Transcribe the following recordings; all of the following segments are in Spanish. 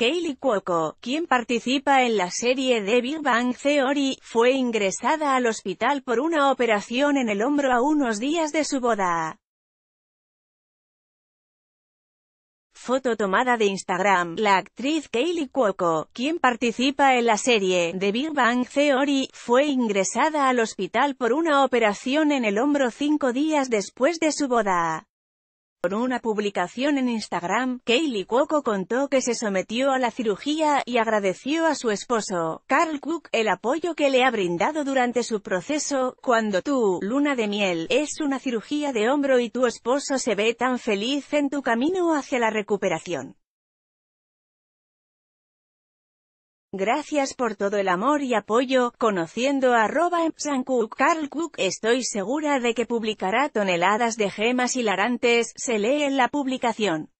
Kaylee Cuoco, quien participa en la serie de Big Bang Theory, fue ingresada al hospital por una operación en el hombro a unos días de su boda. Foto tomada de Instagram, la actriz Kaylee Cuoco, quien participa en la serie The Big Bang Theory, fue ingresada al hospital por una operación en el hombro cinco días después de su boda. Por una publicación en Instagram, Kaylee Cuoco contó que se sometió a la cirugía y agradeció a su esposo, Carl Cook, el apoyo que le ha brindado durante su proceso. Cuando tú, luna de miel, es una cirugía de hombro y tu esposo se ve tan feliz en tu camino hacia la recuperación. Gracias por todo el amor y apoyo, conociendo a San Cook, Carl Cook, estoy segura de que publicará toneladas de gemas hilarantes, se lee en la publicación.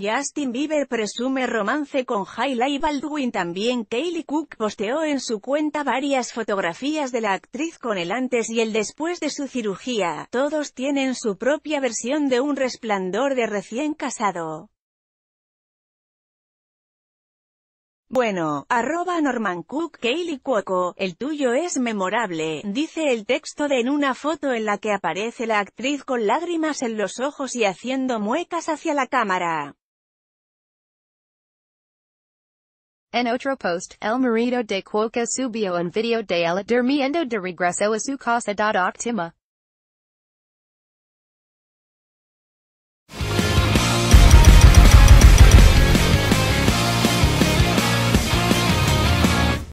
Justin Bieber presume romance con Hailey Baldwin también Kaylee Cook posteó en su cuenta varias fotografías de la actriz con el antes y el después de su cirugía, todos tienen su propia versión de un resplandor de recién casado. Bueno, arroba Norman Cook, Kaylee Cuoco, el tuyo es memorable, dice el texto de en una foto en la que aparece la actriz con lágrimas en los ojos y haciendo muecas hacia la cámara. En otro post, el marido de Cuoco subió un video de ella durmiendo de regreso a su casa